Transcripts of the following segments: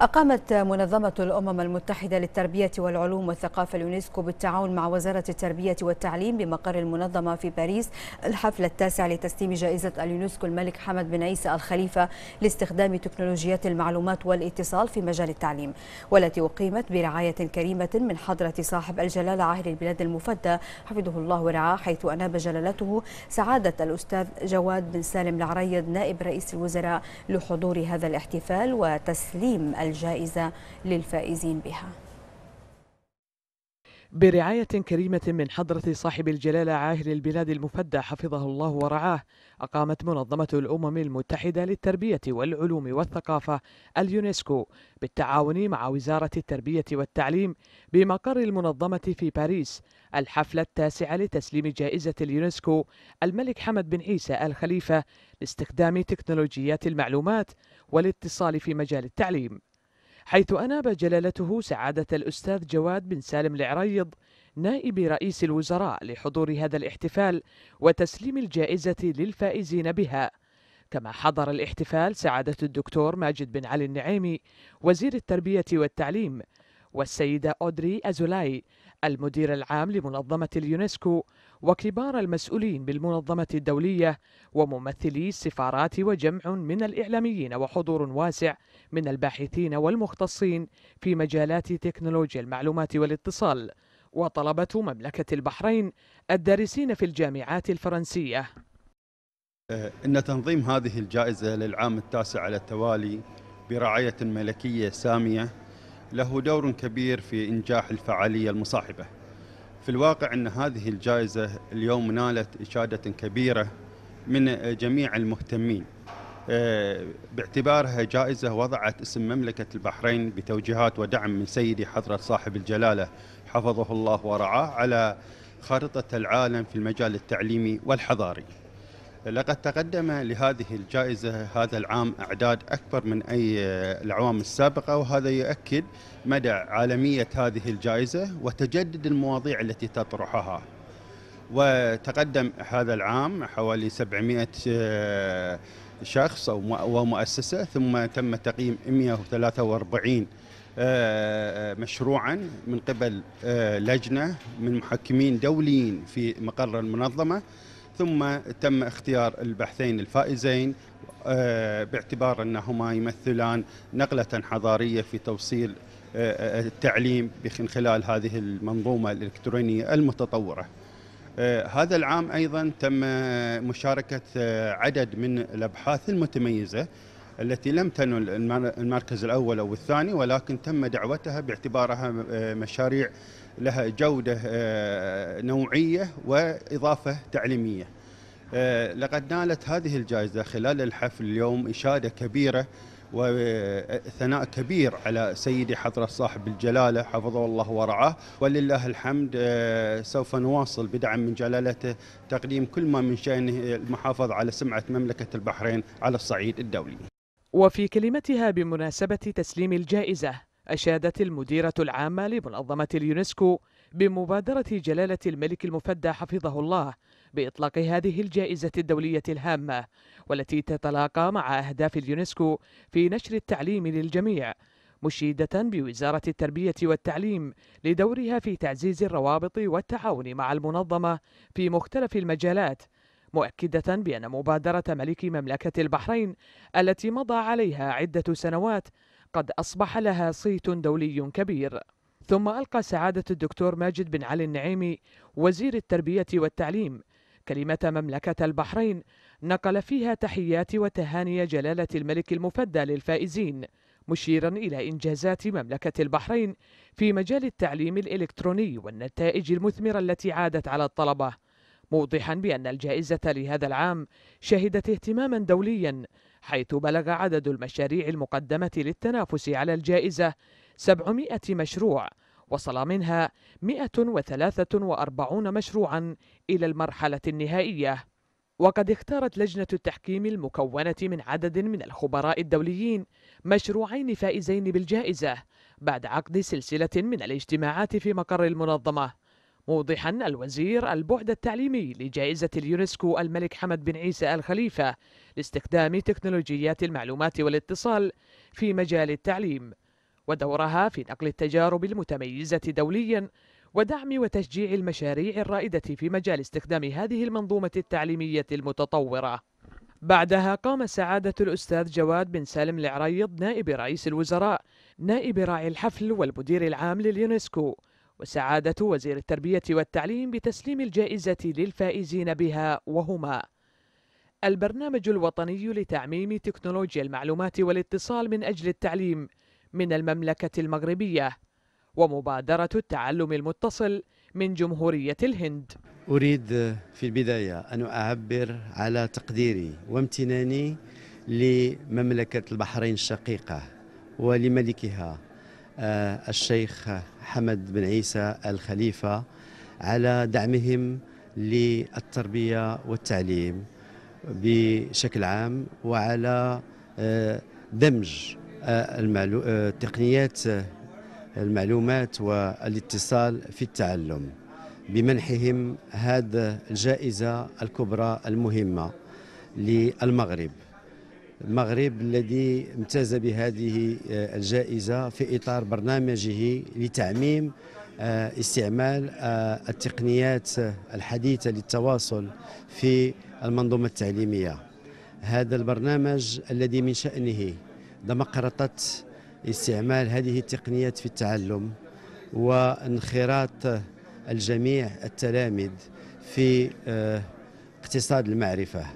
أقامت منظمة الأمم المتحدة للتربية والعلوم والثقافة اليونسكو بالتعاون مع وزارة التربية والتعليم بمقر المنظمة في باريس الحفل التاسع لتسليم جائزة اليونسكو الملك حمد بن عيسى الخليفة لاستخدام تكنولوجيات المعلومات والاتصال في مجال التعليم والتي أقيمت برعاية كريمة من حضرة صاحب الجلالة عاهل البلاد المفدى حفظه الله ورعاه حيث أناب جلالته سعادة الأستاذ جواد بن سالم العريض نائب رئيس الوزراء لحضور هذا الاحتفال وتسليم الجائزة للفائزين بها برعاية كريمة من حضرة صاحب الجلالة عاهل البلاد المفدى حفظه الله ورعاه أقامت منظمة الأمم المتحدة للتربية والعلوم والثقافة اليونسكو بالتعاون مع وزارة التربية والتعليم بمقر المنظمة في باريس الحفلة التاسعة لتسليم جائزة اليونسكو الملك حمد بن عيسى الخليفة لاستخدام تكنولوجيات المعلومات والاتصال في مجال التعليم حيث أناب جلالته سعادة الأستاذ جواد بن سالم العريض نائب رئيس الوزراء لحضور هذا الاحتفال وتسليم الجائزة للفائزين بها كما حضر الاحتفال سعادة الدكتور ماجد بن علي النعيمي وزير التربية والتعليم والسيدة أودري أزولاي المدير العام لمنظمة اليونسكو وكبار المسؤولين بالمنظمة الدولية وممثلي السفارات وجمع من الإعلاميين وحضور واسع من الباحثين والمختصين في مجالات تكنولوجيا المعلومات والاتصال وطلبة مملكة البحرين الدارسين في الجامعات الفرنسية آه، إن تنظيم هذه الجائزة للعام التاسع على التوالي برعاية ملكية سامية له دور كبير في إنجاح الفعالية المصاحبة في الواقع أن هذه الجائزة اليوم نالت إشادة كبيرة من جميع المهتمين آه، باعتبارها جائزة وضعت اسم مملكة البحرين بتوجيهات ودعم من سيدي حضرة صاحب الجلالة حفظه الله ورعاه على خارطة العالم في المجال التعليمي والحضاري لقد تقدم لهذه الجائزة هذا العام أعداد أكبر من أي آه، الأعوام السابقة وهذا يؤكد مدى عالمية هذه الجائزة وتجدد المواضيع التي تطرحها وتقدم هذا العام حوالي 700 آه، شخص ومؤسسة ثم تم تقييم 143 آه، مشروعا من قبل لجنة من محكمين دوليين في مقر المنظمة ثم تم اختيار البحثين الفائزين آه، باعتبار أنهما يمثلان نقلة حضارية في توصيل آه، آه، التعليم من خلال هذه المنظومة الإلكترونية المتطورة هذا العام أيضا تم مشاركة عدد من الأبحاث المتميزة التي لم تنل المركز الأول أو الثاني ولكن تم دعوتها باعتبارها مشاريع لها جودة آه، نوعية وإضافة تعليمية آه، لقد نالت هذه الجائزة خلال الحفل اليوم إشادة كبيرة وثناء كبير على سيدي حضرة صاحب الجلالة حفظه الله ورعاه ولله الحمد آه، سوف نواصل بدعم من جلالته تقديم كل ما من شأنه المحافظة على سمعة مملكة البحرين على الصعيد الدولي وفي كلمتها بمناسبة تسليم الجائزة أشادت المديرة العامة لمنظمة اليونسكو بمبادرة جلالة الملك المفدى حفظه الله بإطلاق هذه الجائزة الدولية الهامة والتي تتلاقى مع أهداف اليونسكو في نشر التعليم للجميع مشيدة بوزارة التربية والتعليم لدورها في تعزيز الروابط والتعاون مع المنظمة في مختلف المجالات مؤكدة بأن مبادرة ملك مملكة البحرين التي مضى عليها عدة سنوات قد أصبح لها صيت دولي كبير ثم ألقى سعادة الدكتور ماجد بن علي النعيمي وزير التربية والتعليم كلمة مملكة البحرين نقل فيها تحيات وتهاني جلالة الملك المفدى للفائزين مشيرا إلى إنجازات مملكة البحرين في مجال التعليم الإلكتروني والنتائج المثمرة التي عادت على الطلبة موضحا بأن الجائزة لهذا العام شهدت اهتماما دوليا حيث بلغ عدد المشاريع المقدمة للتنافس على الجائزة 700 مشروع وصل منها 143 مشروعا إلى المرحلة النهائية وقد اختارت لجنة التحكيم المكونة من عدد من الخبراء الدوليين مشروعين فائزين بالجائزة بعد عقد سلسلة من الاجتماعات في مقر المنظمة موضحا الوزير البعد التعليمي لجائزة اليونسكو الملك حمد بن عيسى الخليفة لاستخدام تكنولوجيات المعلومات والاتصال في مجال التعليم ودورها في نقل التجارب المتميزة دولياً ودعم وتشجيع المشاريع الرائدة في مجال استخدام هذه المنظومة التعليمية المتطورة. بعدها قام سعادة الأستاذ جواد بن سالم العريض نائب رئيس الوزراء، نائب راعي الحفل والمدير العام لليونسكو وسعادة وزير التربية والتعليم بتسليم الجائزة للفائزين بها وهما البرنامج الوطني لتعميم تكنولوجيا المعلومات والاتصال من أجل التعليم من المملكة المغربية ومبادرة التعلم المتصل من جمهورية الهند أريد في البداية أن أعبر على تقديري وامتناني لمملكة البحرين الشقيقة ولملكها آه، الشيخ حمد بن عيسى الخليفة على دعمهم للتربية والتعليم بشكل عام وعلى آه، دمج آه، تقنيات المعلومات والاتصال في التعلم بمنحهم هذه الجائزة الكبرى المهمة للمغرب المغرب الذي امتاز بهذه آه، الجائزة في إطار برنامجه لتعميم آه، استعمال آه، التقنيات الحديثة للتواصل في المنظومة التعليمية هذا البرنامج الذي من شأنه دمقرطة استعمال هذه التقنيات في التعلم وانخراط الجميع التلاميذ في اقتصاد المعرفة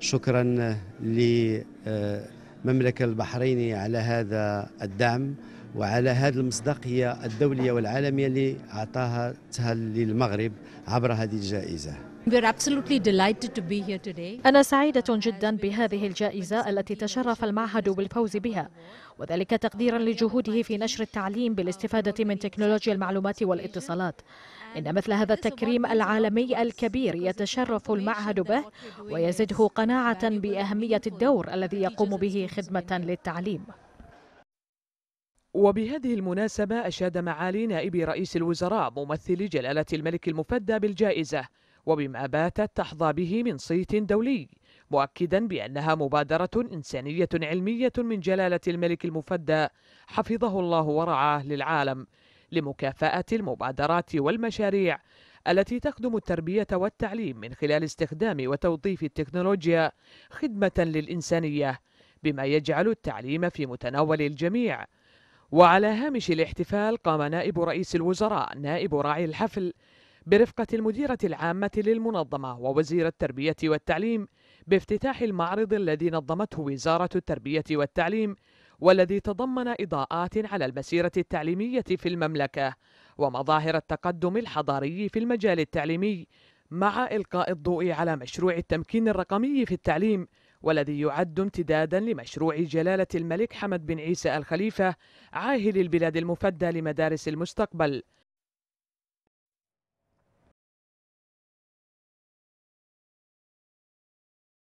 شكرا لمملكة البحرين على هذا الدعم وعلى هذه المصداقية الدولية والعالمية اللي أعطاها للمغرب عبر هذه الجائزة أنا سعيدة جدا بهذه الجائزة التي تشرف المعهد بالفوز بها وذلك تقديرا لجهوده في نشر التعليم بالاستفادة من تكنولوجيا المعلومات والاتصالات إن مثل هذا التكريم العالمي الكبير يتشرف المعهد به ويزده قناعة بأهمية الدور الذي يقوم به خدمة للتعليم وبهذه المناسبة أشاد معالي نائب رئيس الوزراء ممثل جلالة الملك المفدى بالجائزة وبما باتت تحظى به من صيت دولي مؤكدا بأنها مبادرة إنسانية علمية من جلالة الملك المفدى حفظه الله ورعاه للعالم لمكافأة المبادرات والمشاريع التي تخدم التربية والتعليم من خلال استخدام وتوظيف التكنولوجيا خدمة للإنسانية بما يجعل التعليم في متناول الجميع وعلى هامش الاحتفال قام نائب رئيس الوزراء نائب راعي الحفل برفقة المديرة العامة للمنظمة ووزير التربية والتعليم بافتتاح المعرض الذي نظمته وزارة التربية والتعليم والذي تضمن إضاءات على المسيرة التعليمية في المملكة ومظاهر التقدم الحضاري في المجال التعليمي مع إلقاء الضوء على مشروع التمكين الرقمي في التعليم والذي يعد امتدادا لمشروع جلالة الملك حمد بن عيسى الخليفة عاهل البلاد المفدى لمدارس المستقبل